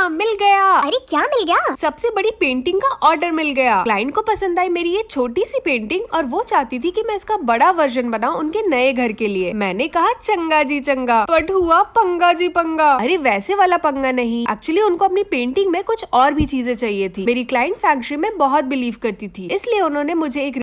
हाँ मिल गया अरे क्या मिल गया सबसे बड़ी पेंटिंग का ऑर्डर मिल गया क्लाइंट को पसंद आई मेरी ये छोटी सी पेंटिंग और वो चाहती थी कि मैं इसका बड़ा वर्जन बनाऊं उनके नए घर के लिए मैंने कहा चंगा जी चंगा बट हुआ पंगा जी पंगा अरे वैसे वाला पंगा नहीं एक्चुअली उनको अपनी पेंटिंग में कुछ और भी चीजें चाहिए थी मेरी क्लाइंट फैक्ट्री में बहुत बिलीव करती थी इसलिए उन्होंने मुझे एक